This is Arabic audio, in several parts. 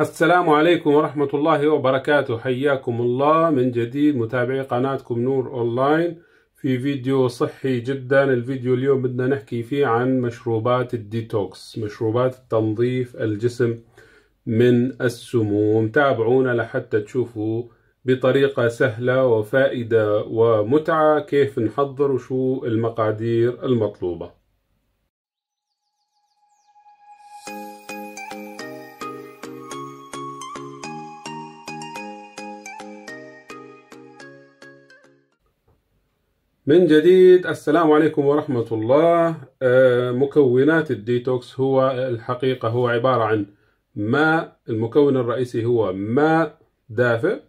السلام عليكم ورحمة الله وبركاته حياكم الله من جديد متابعي قناتكم نور أونلاين في فيديو صحي جدا الفيديو اليوم بدنا نحكي فيه عن مشروبات الديتوكس مشروبات تنظيف الجسم من السموم تابعونا لحتى تشوفوا بطريقة سهلة وفائدة ومتعة كيف نحضر وشو المقادير المطلوبة من جديد السلام عليكم ورحمة الله آه، مكونات الديتوكس هو الحقيقة هو عبارة عن ماء المكون الرئيسي هو ماء دافئ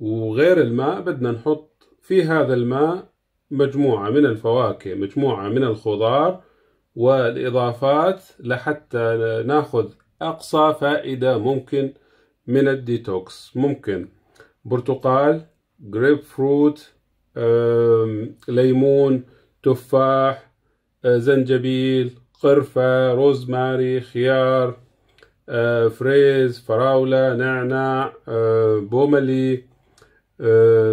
وغير الماء بدنا نحط في هذا الماء مجموعة من الفواكه مجموعة من الخضار والإضافات لحتى ناخذ أقصى فائدة ممكن من الديتوكس ممكن برتقال جريب فروت ليمون تفاح آه، زنجبيل قرفة روزماري خيار آه، فريز فراولة نعناع آه، بوملي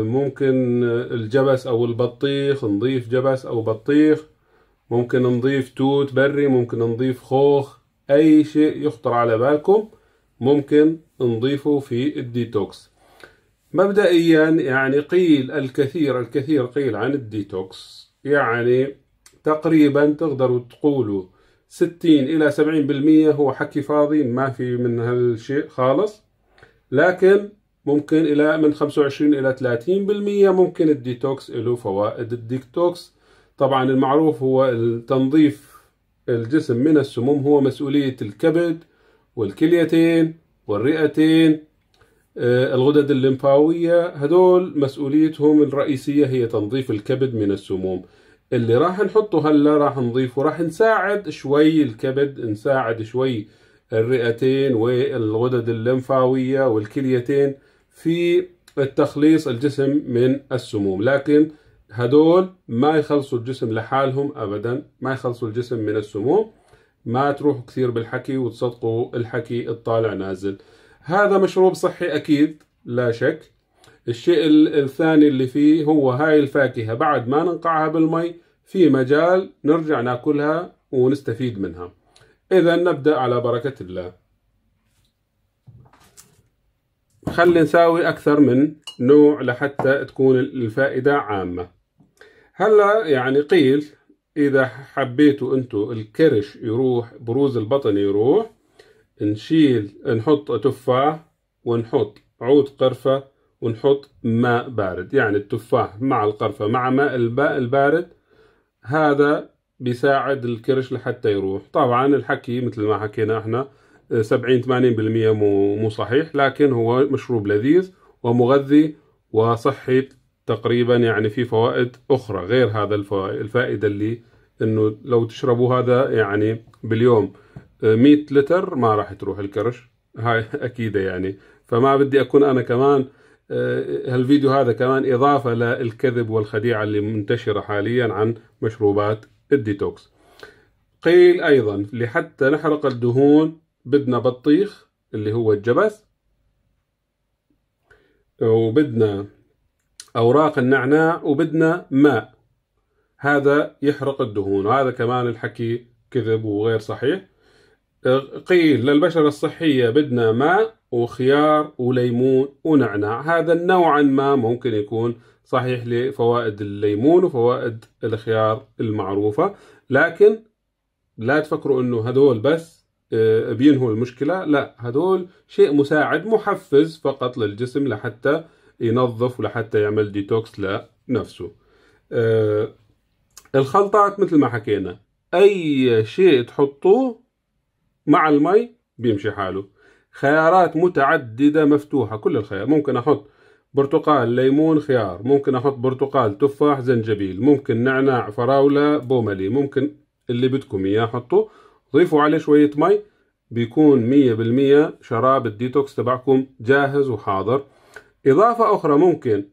ممكن الجبس أو البطيخ نضيف جبس أو بطيخ ممكن نضيف توت بري ممكن نضيف خوخ أي شيء يخطر على بالكم ممكن نضيفه في الديتوكس مبدئيا يعني قيل الكثير الكثير قيل عن الديتوكس يعني تقريبا تقدروا تقولوا 60 إلى 70% هو حكي فاضي ما في من هالشيء خالص لكن ممكن إلى من 25 إلى 30% ممكن الديتوكس له فوائد الديتوكس طبعا المعروف هو تنظيف الجسم من السموم هو مسؤولية الكبد والكليتين والرئتين آه، الغدد الليمفاوية هدول مسؤوليتهم الرئيسية هي تنظيف الكبد من السموم اللي راح نحطه هلا راح نضيفه راح نساعد شوي الكبد نساعد شوي الرئتين والغدد الليمفاوية والكليتين في التخليص الجسم من السموم لكن هدول ما يخلصوا الجسم لحالهم ابدا ما يخلصوا الجسم من السموم ما تروحوا كثير بالحكي وتصدقوا الحكي الطالع نازل هذا مشروب صحي اكيد لا شك الشيء الثاني اللي فيه هو هاي الفاكهه بعد ما ننقعها بالمي في مجال نرجع ناكلها ونستفيد منها اذا نبدا على بركه الله خلي نساوي اكثر من نوع لحتى تكون الفائده عامه هلا يعني قيل اذا حبيتوا انتوا الكرش يروح بروز البطن يروح نشيل نحط تفاح ونحط عود قرفة ونحط ماء بارد يعني التفاح مع القرفة مع ماء البارد هذا بيساعد الكرش لحتى يروح طبعا الحكي مثل ما حكينا احنا 70 آه، 80% مو مو صحيح لكن هو مشروب لذيذ ومغذي وصحي تقريبا يعني في فوائد اخرى غير هذا الفائده اللي انه لو تشربوا هذا يعني باليوم 100 لتر ما راح تروح الكرش هاي اكيده يعني فما بدي اكون انا كمان آه، هالفيديو هذا كمان اضافه للكذب والخديعه اللي منتشره حاليا عن مشروبات الديتوكس قيل ايضا لحتى نحرق الدهون بدنا بطيخ اللي هو الجبس وبدنا اوراق النعناع وبدنا ماء هذا يحرق الدهون وهذا كمان الحكي كذب وغير صحيح قيل للبشرة الصحية بدنا ماء وخيار وليمون ونعناع هذا نوعا ما ممكن يكون صحيح لفوائد الليمون وفوائد الخيار المعروفة لكن لا تفكروا انه هذول بس آه، بينهوا المشكلة لا هذول شيء مساعد محفز فقط للجسم لحتى ينظف ولحتى يعمل ديتوكس لنفسه آه، الخلطات مثل ما حكينا اي شيء تحطوه مع المي بيمشي حاله خيارات متعددة مفتوحة كل الخيار ممكن أحط برتقال ليمون خيار ممكن أحط برتقال تفاح زنجبيل ممكن نعناع فراولة بوملي ممكن اللي بدكم إياه حطوا ضيفوا عليه شوية مي بيكون مية بالمية شراب الديتوكس تبعكم جاهز وحاضر إضافة أخرى ممكن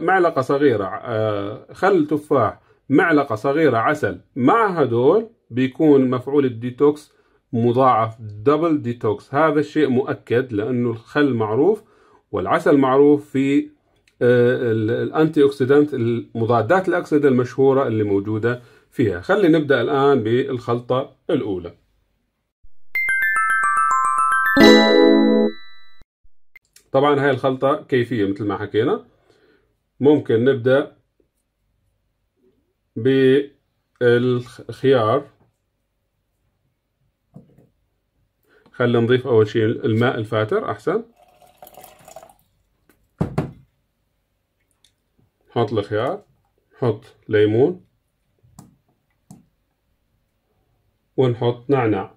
معلقة صغيرة آه، خل تفاح معلقة صغيرة عسل مع هدول بيكون مفعول الديتوكس مضاعف دبل ديتوكس هذا الشيء مؤكد لانه الخل معروف والعسل معروف في آه، الانتي اوكسيدنت المضادات الاكسده المشهوره اللي موجوده فيها خلينا نبدا الان بالخلطه الاولى طبعا هاي الخلطه كيفيه مثل ما حكينا ممكن نبدا بالخيار خلينا نضيف أول شيء الماء الفاتر أحسن نحط الخيار نحط ليمون ونحط نعناع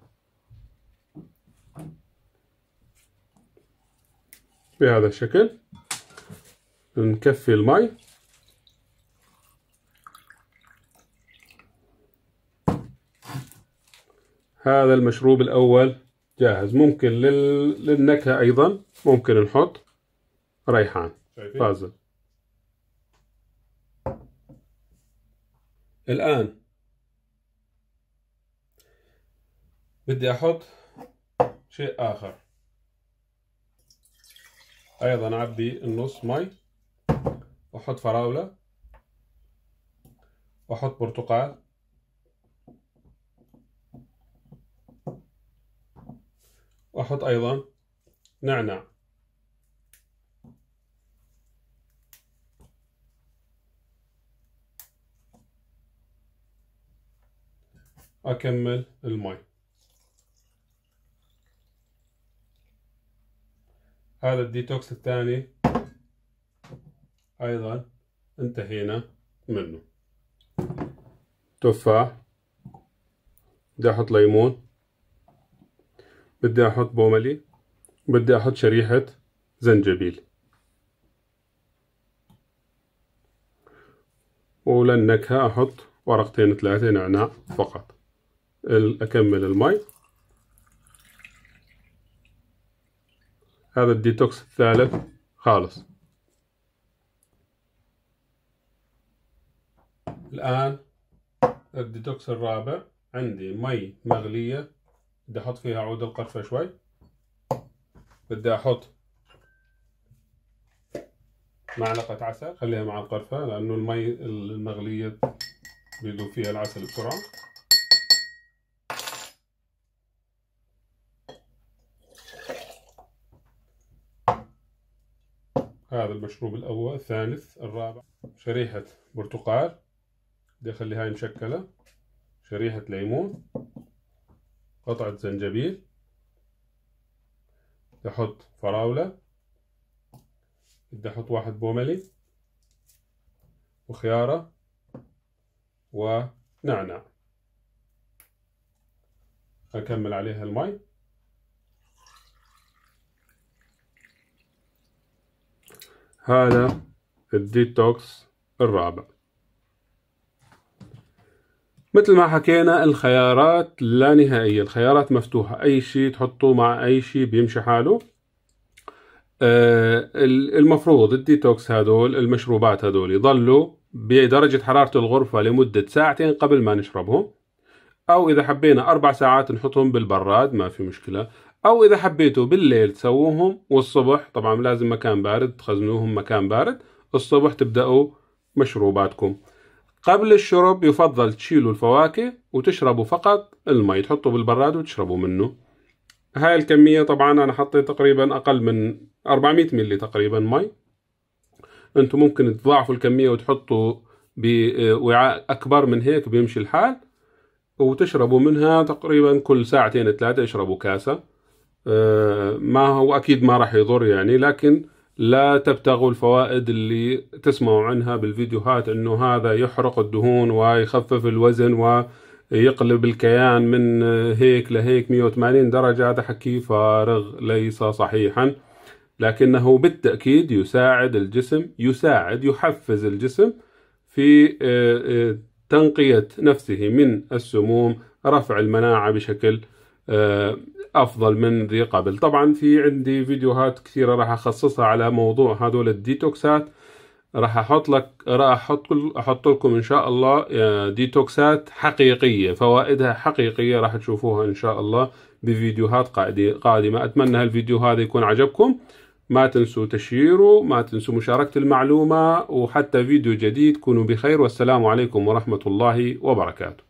بهذا الشكل نكفي الماء هذا المشروب الأول جاهز ممكن لل... للنكهة أيضا ممكن نحط ريحان طازج الآن بدي أحط شيء آخر أيضا أعبي النص مي وأحط فراولة وأحط برتقال وأحط أيضا نعناع أكمل المي هذا الديتوكس الثاني أيضا انتهينا منه تفاح بدي أحط ليمون بدي أحط بوملي بدي أحط شريحة زنجبيل وللنكهة أحط ورقتين ثلاثة نعناع فقط أكمل المي هذا الديتوكس الثالث خالص الآن الديتوكس الرابع عندي مي مغلية بدي احط فيها عود القرفه شوي بدي احط معلقة عسل خليها مع القرفة لأنه المي المغلية بيذوب فيها العسل بسرعة هذا المشروب الأول الثالث الرابع شريحة برتقال بدي أخلي هاي مشكلة شريحة ليمون قطعة زنجبيل بدي أحط فراولة بدي أحط واحد بوملي وخيارة ونعناع أكمل عليها المي هذا الديتوكس الرابع مثل ما حكينا الخيارات لا نهائية الخيارات مفتوحة أي شيء تحطه مع أي شيء بيمشي حاله آه المفروض الديتوكس هدول المشروبات هدول يضلوا بدرجة حرارة الغرفة لمدة ساعتين قبل ما نشربهم أو إذا حبينا أربع ساعات نحطهم بالبراد ما في مشكلة أو إذا حبيتوا بالليل تسووهم والصبح طبعا لازم مكان بارد تخزنوهم مكان بارد الصبح تبدأوا مشروباتكم قبل الشرب يفضل تشيلوا الفواكه وتشربوا فقط المي تحطوا بالبراد وتشربوا منه هاي الكمية طبعا أنا حطيت تقريبا أقل من 400 ملي تقريبا مي أنتم ممكن تضاعفوا الكمية وتحطوا بوعاء أكبر من هيك بيمشي الحال وتشربوا منها تقريبا كل ساعتين ثلاثة اشربوا كاسة آه، ما هو أكيد ما راح يضر يعني لكن لا تبتغوا الفوائد اللي تسمعوا عنها بالفيديوهات انه هذا يحرق الدهون ويخفف الوزن ويقلب الكيان من هيك لهيك 180 درجة هذا حكي فارغ ليس صحيحا لكنه بالتأكيد يساعد الجسم يساعد يحفز الجسم في آه، آه، تنقية نفسه من السموم رفع المناعة بشكل آه، افضل من ذي قبل طبعا في عندي فيديوهات كثيره راح اخصصها على موضوع هذول الديتوكسات راح احط لك راح احط احط لكم ان شاء الله آه، ديتوكسات حقيقيه فوائدها حقيقيه راح تشوفوها ان شاء الله بفيديوهات قادمه اتمنى هالفيديو هذا يكون عجبكم ما تنسوا تشيروا ما تنسوا مشاركه المعلومه وحتى فيديو جديد كونوا بخير والسلام عليكم ورحمه الله وبركاته